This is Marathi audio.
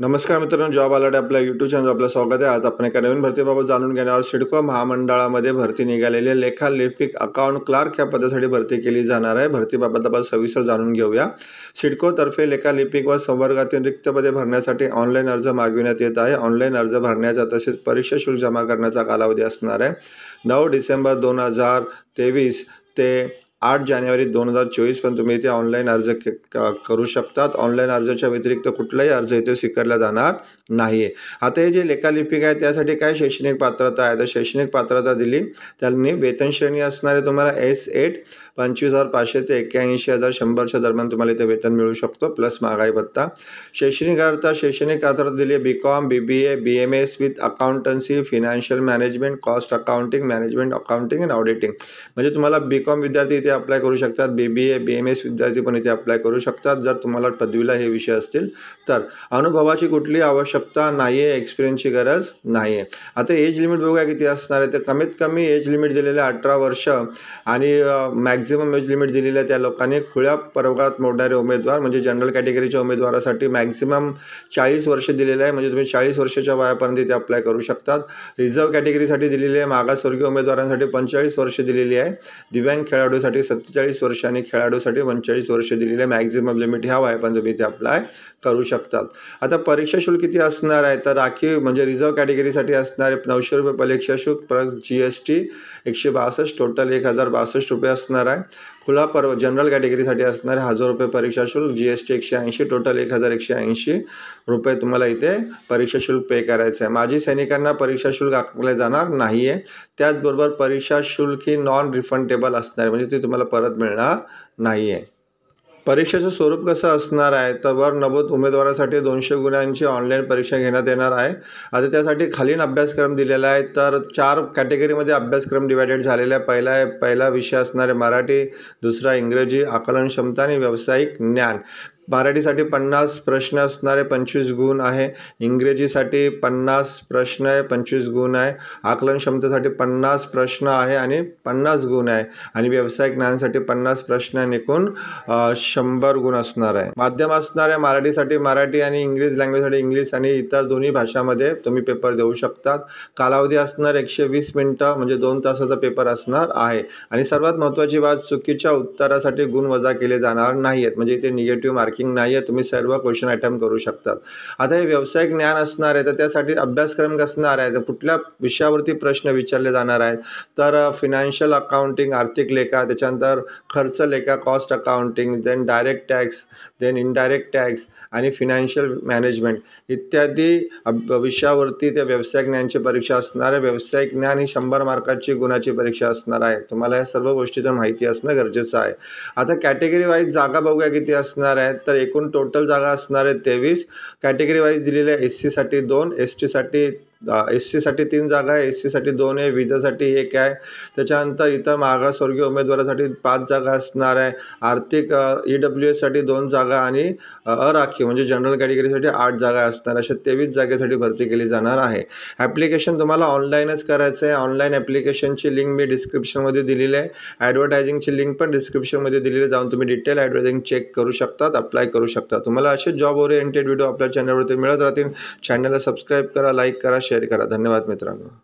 नमस्कार मित्रांनो जॉब अलर्ट आपल्या युट्यूब चॅनल आपलं स्वागत आहे आज आपण एका नवीन भरतीबाबत जाणून घेण्यावर सिडको महामंडळामध्ये भरती निघालेली लेखा लिपिक अकाउंट क्लार्क या पदासाठी भरती केली जाणार आहे भरतीबाबत आपण सविस्तर जाणून घेऊया सिडकोतर्फे लेखा लिपिक व संवर्गातील रिक्त पदे भरण्यासाठी ऑनलाईन अर्ज मागविण्यात येत आहे ऑनलाईन अर्ज भरण्याचा तसेच परीक्षा शुल्क जमा करण्याचा कालावधी असणार आहे नऊ डिसेंबर दोन हजार तेवीस ते आठ जानेवारी दोन हजार चोवीसपर्यंत तुम्ही इथे ऑनलाईन अर्ज करू शकतात ऑनलाईन अर्जाच्या व्यतिरिक्त कुठलाही अर्ज इथे स्वीकारला जाणार नाही आहे आता हे जे लेखालिपिक आहे त्यासाठी काय शैक्षणिक पात्रता आहे तर शैक्षणिक पात्रता दिली त्यांनी वेतन श्रेणी असणारे तुम्हाला एस एट पंचवीस हजार पाचशे ते एक्क्याऐंशी हजार शंभरच्या दरम्यान तुम्हाला इथे वेतन मिळू शकतो प्लस महागाई भत्ता शैक्षणिक अर्थात शैक्षणिक पात्रता दिली B com B B A B M S with accountancy financial management cost accounting management accounting and auditing म्हणजे तुम्हाला बी कॉम विद्यार्थी इथे अप्लाय करू शकतात बी B A B M S विद्यार्थी पण इथे अप्लाय करू शकतात जर तुम्हाला पदवीला हे विषय असतील तर अनुभवाची कुठली आवश्यकता नाही आहे एक्सपिरियन्सची गरज नाही आहे आता एज लिमिट बघूया किती असणार आहे तर कमीत कमी एज लिमिट दिलेलं आहे अठरा वर्ष आणि मॅक्झिमम एज लिमिट दिलेलं आहे त्या लोकांनी खुळ्या प्रवर्गात मोडणारे उमेदवार म्हणजे जनरल कॅटेगरीच्या उमेदवारासाठी मॅक्झिमम चाळीस वर्ष दिलेलं आहे म्हणजे तुम्ही चाळीस वर्षाच्या वयापर्यंत इथे अप्लाय करू शकतात रिझर्व्ह कॅटेगरीसाठी दिलेली आहे मागासवर्गीय उमेदवारांसाठी पंचेचाळीस वर्ष दिलेली आहे दिव्यांग खेळाडूसाठी सत्तेचाळीस वर्ष आणि खेळाडूसाठी पंचेचाळीस वर्ष दिलेले मॅक्झिमम लिमिट ह्या वयापर्यंत ते अप्लाय करू शकतात आता परीक्षा शुल्क किती असणार आहे तर राखीव म्हणजे रिझर्व्ह कॅटेगरीसाठी असणारे नऊशे रुपये परीक्षा शुल्क परत जी एस टी एकशे बासष्ट टोटल एक हजार बासष्ट रुपये असणार आहे खुला पर्व जनरल कॅटेगरीसाठी असणारे हजार रुपये परीक्षा शुल्क जी एस टी एकशे ऐंशी टोटल एक हजार एकशे ऐंशी रुपये तुम्हाला इथे परीक्षा शुल्क पे करायचं आहे माजी सैनिकांना परीक्षा शुल्क आकारले जाणार नाही आहे त्याचबरोबर परीक्षा शुल्क ही नॉन रिफंडेबल असणार म्हणजे ती तुम्हाला परत मिळणार नाही आहे परीक्षेचं स्वरूप कसं असणार आहे तर वर नवोद उमेदवारासाठी दोनशे गुणांची ऑनलाईन परीक्षा घेण्यात येणार आहे आता त्यासाठी खालील अभ्यासक्रम दिलेला आहे तर चार कॅटेगरीमध्ये अभ्यासक्रम डिवायडेड झालेला आहे पहिला आहे पहिला विषय असणारे मराठी दुसरा इंग्रजी आकलन क्षमता आणि व्यावसायिक ज्ञान मराठीसाठी पन्नास प्रश्न असणारे पंचवीस गुण आहे इंग्रजीसाठी पन्नास प्रश्न आहे पंचवीस गुण आहे आकलन क्षमतेसाठी पन्नास प्रश्न आहे आणि पन्नास गुण आहे आणि व्यावसायिक ज्ञानासाठी पन्नास प्रश्न आणि एकूण शंभर गुण असणार आहे माध्यम असणाऱ्या मराठीसाठी मराठी आणि इंग्लिश लँग्वेजसाठी इंग्लिश आणि इतर दोन्ही भाषामध्ये तुम्ही पेपर देऊ शकतात कालावधी असणार एकशे वीस मिनटं म्हणजे दोन तासाचा पेपर असणार आहे आणि सर्वात महत्त्वाची बाब चुकीच्या उत्तरासाठी गुण वजा केले जाणार नाही आहेत म्हणजे इथे निगेटिव्ह मार्क मार्किंग नाही आहे तुम्ही सर्व क्वेश्चन अटेम्प्ट करू शकतात आता हे व्यावसायिक ज्ञान असणार आहे तर त्यासाठी अभ्यासक्रम असणार आहे तर कुठल्या विषयावरती प्रश्न विचारले जाणार आहेत तर फिनान्शियल अकाउंटिंग आर्थिक लेखा त्याच्यानंतर खर्च लेखा cost accounting then direct tax then indirect tax आणि फिनान्शियल मॅनेजमेंट इत्यादी विषयावरती त्या व्यावसायिक ज्ञानची परीक्षा असणार आहे व्यावसायिक ज्ञान ही शंभर मार्काची गुणाची परीक्षा असणार आहे तुम्हाला या सर्व गोष्टीचं माहिती असणं गरजेचं आहे आता कॅटेगरी वाईज जागा बघूया किती असणार आहेत तर एकूण टोटल जागा असणार आहे तेवीस कॅटेगरी वाईज दिलेल्या एस सीसाठी दोन एस टीसाठी एस सीसाठी तीन जागा आहे एस सीसाठी दोन आहे विजासाठी एक आहे त्याच्यानंतर इतर मागासवर्गीय उमेदवारासाठी पाच जागा असणार आहे आर्थिक ई डब्ल्यू एससाठी दोन जागा आणि अराखीव म्हणजे जनरल कॅटेगरीसाठी आठ जागा असणार अशा तेवीस जागेसाठी भरती केली जाणार आहे ॲप्लिकेशन तुम्हाला ऑनलाईनच करायचं आहे ऑनलाईन ॲप्लिकेशनची लिंक मी डिस्क्रिप्शनमध्ये दिलेली आहे ॲडव्हर्टायझिंगची लिंक पण डिस्क्रिप्शनमध्ये दिलेली आहे जाऊन तुम्ही डिटेल ॲडव्हर्टायझिंग चेक करू शकतात अप्लाय करू शकता तुम्हाला असे जॉब ओरिएंटेड व्हिडिओ आपल्या चॅनलवरती मिळत राहतील चॅनलला सबस्क्राईब करा लाईक करा शेअर शेअर करा धन्यवाद मित्रांनो